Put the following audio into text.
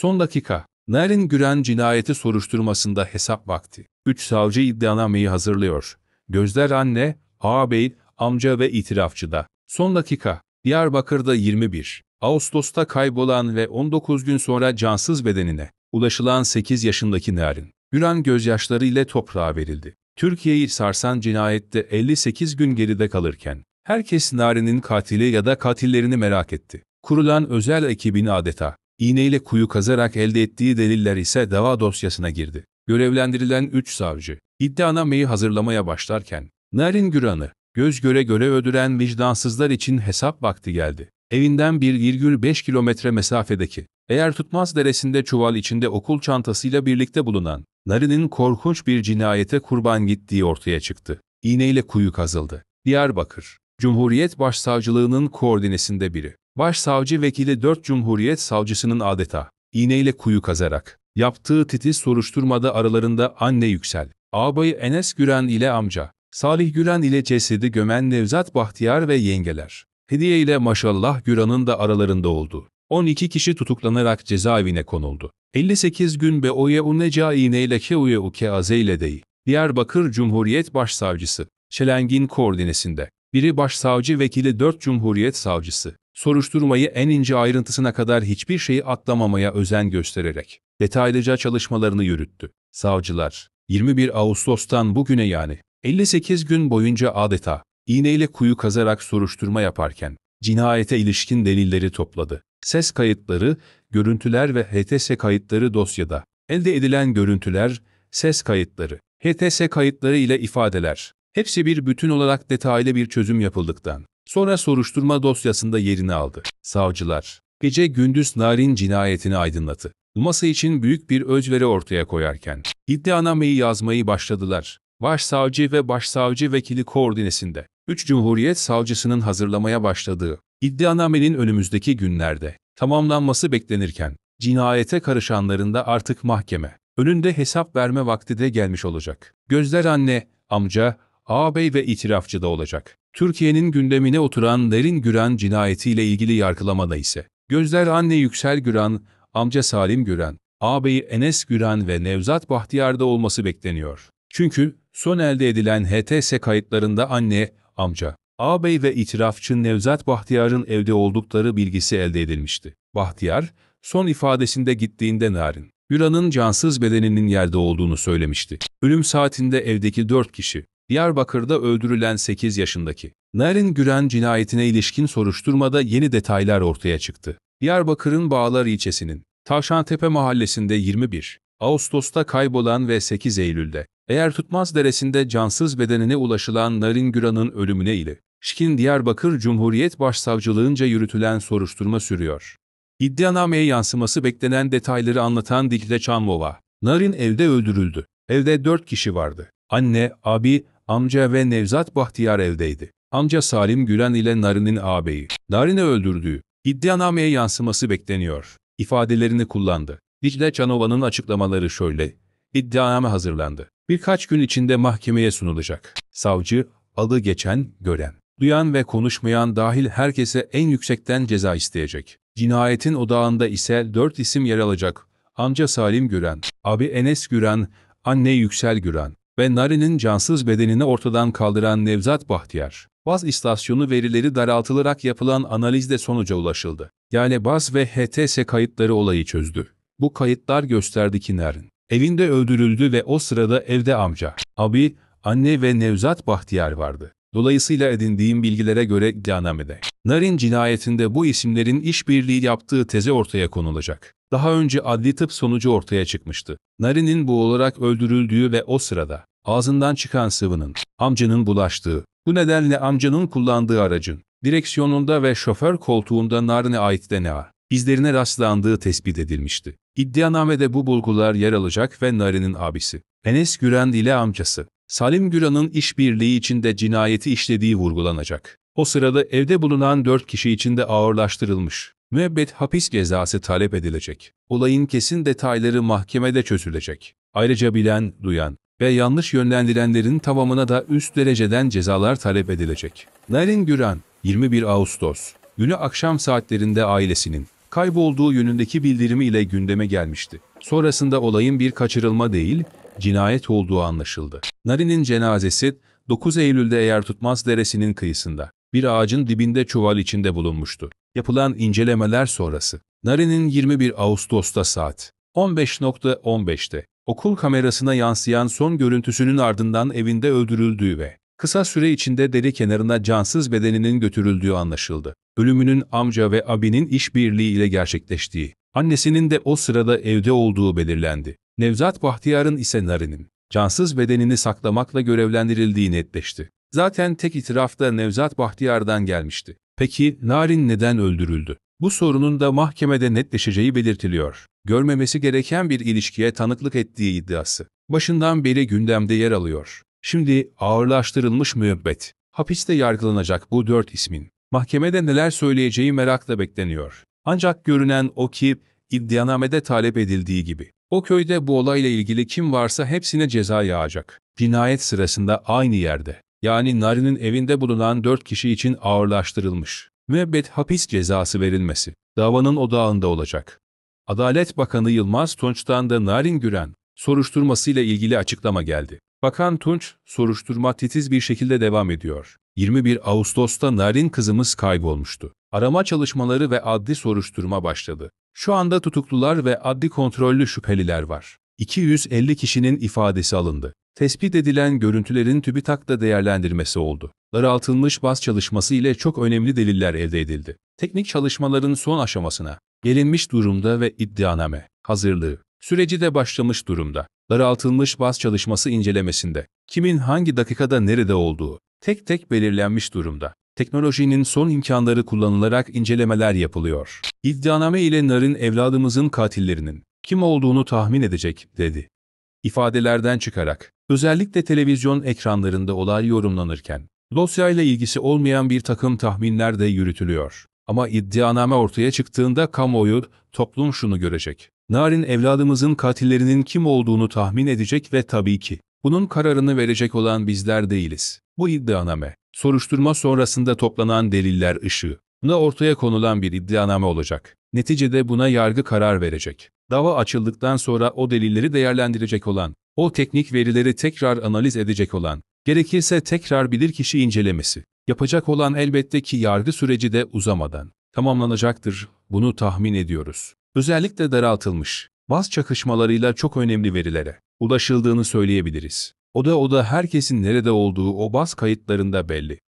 Son dakika. Narin Güren cinayeti soruşturmasında hesap vakti. Üç savcı iddianameyi hazırlıyor. Gözler anne, ağabey, amca ve itirafçıda. Son dakika. Diyarbakır'da 21. Ağustos'ta kaybolan ve 19 gün sonra cansız bedenine ulaşılan 8 yaşındaki Narin. Güren gözyaşları ile toprağa verildi. Türkiye'yi sarsan cinayette 58 gün geride kalırken, herkes Narin'in katili ya da katillerini merak etti. Kurulan özel ekibin adeta iğneyle kuyu kazarak elde ettiği deliller ise dava dosyasına girdi. Görevlendirilen 3 savcı, iddianameyi hazırlamaya başlarken, Narin Güran'ı göz göre göre öldüren vicdansızlar için hesap vakti geldi. Evinden 1,5 kilometre mesafedeki, eğer tutmaz deresinde çuval içinde okul çantasıyla birlikte bulunan, Narin'in korkunç bir cinayete kurban gittiği ortaya çıktı. İğneyle kuyu kazıldı. Diyarbakır, Cumhuriyet Başsavcılığının koordinesinde biri. Başsavcı vekili 4 Cumhuriyet savcısının adeta iğneyle kuyu kazarak yaptığı titiz soruşturmada aralarında anne yüksel, ağabeyi Enes Güren ile amca, Salih Güren ile cesedi gömen Nevzat Bahtiyar ve yengeler, hediye ile maşallah Güran'ın da aralarında oldu. 12 kişi tutuklanarak cezaevine konuldu. 58 gün be oye uneca iğneyle ke uye uke azeyle dey. Diyarbakır Cumhuriyet Başsavcısı, Çelengin koordinesinde. Biri başsavcı vekili 4 Cumhuriyet Savcısı, soruşturmayı en ince ayrıntısına kadar hiçbir şeyi atlamamaya özen göstererek detaylıca çalışmalarını yürüttü. Savcılar, 21 Ağustos'tan bugüne yani 58 gün boyunca adeta iğneyle kuyu kazarak soruşturma yaparken cinayete ilişkin delilleri topladı. Ses kayıtları, görüntüler ve HTS kayıtları dosyada. Elde edilen görüntüler, ses kayıtları, HTS kayıtları ile ifadeler. Hepsi bir bütün olarak detaylı bir çözüm yapıldıktan sonra soruşturma dosyasında yerini aldı. Savcılar, gece gündüz Narin cinayetini aydınlatı. Uması için büyük bir özveri ortaya koyarken, iddianameyi yazmayı başladılar. Başsavcı ve başsavcı vekili koordinesinde, 3 Cumhuriyet Savcısının hazırlamaya başladığı, iddianamenin önümüzdeki günlerde tamamlanması beklenirken, cinayete karışanların da artık mahkeme, önünde hesap verme vakti de gelmiş olacak. Gözler anne, amca, ağabey ve itirafçı da olacak. Türkiye'nin gündemine oturan Derin Güren cinayetiyle ilgili yargılamada ise, gözler anne Yüksel Güren, amca Salim Güren, ağabeyi Enes Güren ve Nevzat Bahtiyar'da olması bekleniyor. Çünkü son elde edilen HTS kayıtlarında anne, amca, ağabey ve itirafçı Nevzat Bahtiyar'ın evde oldukları bilgisi elde edilmişti. Bahtiyar, son ifadesinde gittiğinde Narin, Güran'ın cansız bedeninin yerde olduğunu söylemişti. Ölüm saatinde evdeki dört kişi, Diyarbakır'da öldürülen 8 yaşındaki Narin Güren cinayetine ilişkin soruşturmada yeni detaylar ortaya çıktı. Diyarbakır'ın Bağlar ilçesinin Tavşantepe mahallesinde 21 Ağustos'ta kaybolan ve 8 Eylül'de eğer tutmaz deresinde cansız bedenine ulaşılan Narin Güran'ın ölümüne ile Şkin Diyarbakır Cumhuriyet Başsavcılığınca yürütülen soruşturma sürüyor. İddianameye yansıması beklenen detayları anlatan Dikle Çamlova, Narin evde öldürüldü. Evde 4 kişi vardı. Anne, abi, amca ve Nevzat Bahtiyar eldeydi. Amca Salim Gülen ile Narin'in ağabeyi. Narin'i öldürdüğü iddianameye yansıması bekleniyor. İfadelerini kullandı. Dicle Çanova'nın açıklamaları şöyle. İddianame hazırlandı. Birkaç gün içinde mahkemeye sunulacak. Savcı, adı geçen, gören, duyan ve konuşmayan dahil herkese en yüksekten ceza isteyecek. Cinayetin odağında ise dört isim yer alacak. Amca Salim Güren, abi Enes Güren, anne Yüksel Güren, ve Nari'nin cansız bedenini ortadan kaldıran Nevzat Bahtiyar. Baz istasyonu verileri daraltılarak yapılan analizde sonuca ulaşıldı. Yani Baz ve HTS kayıtları olayı çözdü. Bu kayıtlar gösterdi ki Narin. Evinde öldürüldü ve o sırada evde amca, abi, anne ve Nevzat Bahtiyar vardı. Dolayısıyla edindiğim bilgilere göre iddianamede Narin cinayetinde bu isimlerin işbirliği yaptığı teze ortaya konulacak. Daha önce adli tıp sonucu ortaya çıkmıştı. Narin'in bu olarak öldürüldüğü ve o sırada ağzından çıkan sıvının amcanın bulaştığı, bu nedenle amcanın kullandığı aracın direksiyonunda ve şoför koltuğunda Narin'e ait DNA izlerine rastlandığı tespit edilmişti. İddianamede bu bulgular yer alacak ve Narin'in abisi Enes Güren ile amcası Salim Güran'ın işbirliği içinde cinayeti işlediği vurgulanacak. O sırada evde bulunan 4 kişi içinde ağırlaştırılmış. Müebbet hapis cezası talep edilecek. Olayın kesin detayları mahkemede çözülecek. Ayrıca bilen, duyan ve yanlış yönlendirenlerin tamamına da üst dereceden cezalar talep edilecek. Narin Güran, 21 Ağustos, günü akşam saatlerinde ailesinin kaybolduğu yönündeki bildirimi ile gündeme gelmişti. Sonrasında olayın bir kaçırılma değil, cinayet olduğu anlaşıldı. Nari'nin cenazesi 9 Eylül'de Tutmaz Deresi'nin kıyısında bir ağacın dibinde çuval içinde bulunmuştu. Yapılan incelemeler sonrası Nari'nin 21 Ağustos'ta saat 15.15'te okul kamerasına yansıyan son görüntüsünün ardından evinde öldürüldüğü ve kısa süre içinde deri kenarına cansız bedeninin götürüldüğü anlaşıldı. Ölümünün amca ve abinin işbirliği ile gerçekleştiği, annesinin de o sırada evde olduğu belirlendi. Nevzat Bahtiyar'ın ise Narin'in cansız bedenini saklamakla görevlendirildiği netleşti. Zaten tek itiraf da Nevzat Bahtiyar'dan gelmişti. Peki Narin neden öldürüldü? Bu sorunun da mahkemede netleşeceği belirtiliyor. Görmemesi gereken bir ilişkiye tanıklık ettiği iddiası. Başından beri gündemde yer alıyor. Şimdi ağırlaştırılmış müebbet. Hapiste yargılanacak bu dört ismin. Mahkemede neler söyleyeceği merakla bekleniyor. Ancak görünen o ki iddianamede talep edildiği gibi. O köyde bu olayla ilgili kim varsa hepsine ceza yağacak. Cinayet sırasında aynı yerde, yani Nari'nin evinde bulunan 4 kişi için ağırlaştırılmış. Müebbet hapis cezası verilmesi, davanın odağında olacak. Adalet Bakanı Yılmaz Tunç'tan da Narin Güren, soruşturmasıyla ilgili açıklama geldi. Bakan Tunç, soruşturma titiz bir şekilde devam ediyor. 21 Ağustos'ta Narin kızımız kaybolmuştu. Arama çalışmaları ve adli soruşturma başladı. Şu anda tutuklular ve adli kontrollü şüpheliler var. 250 kişinin ifadesi alındı. Tespit edilen görüntülerin TÜBİTAK'ta değerlendirmesi oldu. Daraltılmış baz çalışması ile çok önemli deliller elde edildi. Teknik çalışmaların son aşamasına gelinmiş durumda ve iddianame hazırlığı süreci de başlamış durumda. Daraltılmış baz çalışması incelemesinde kimin hangi dakikada nerede olduğu tek tek belirlenmiş durumda. Teknolojinin son imkanları kullanılarak incelemeler yapılıyor. İddianame ile Narin evladımızın katillerinin kim olduğunu tahmin edecek, dedi. İfadelerden çıkarak, özellikle televizyon ekranlarında olay yorumlanırken, dosyayla ilgisi olmayan bir takım tahminler de yürütülüyor. Ama iddianame ortaya çıktığında kamuoyu, toplum şunu görecek. Narin evladımızın katillerinin kim olduğunu tahmin edecek ve tabii ki bunun kararını verecek olan bizler değiliz. Bu iddianame, soruşturma sonrasında toplanan deliller ışığı na ortaya konulan bir iddianame olacak. Neticede buna yargı karar verecek. Dava açıldıktan sonra o delilleri değerlendirecek olan, o teknik verileri tekrar analiz edecek olan, gerekirse tekrar bilirkişi incelemesi, yapacak olan elbette ki yargı süreci de uzamadan tamamlanacaktır, bunu tahmin ediyoruz. Özellikle daraltılmış, baz çakışmalarıyla çok önemli verilere ulaşıldığını söyleyebiliriz. O da o da herkesin nerede olduğu o baz kayıtlarında belli.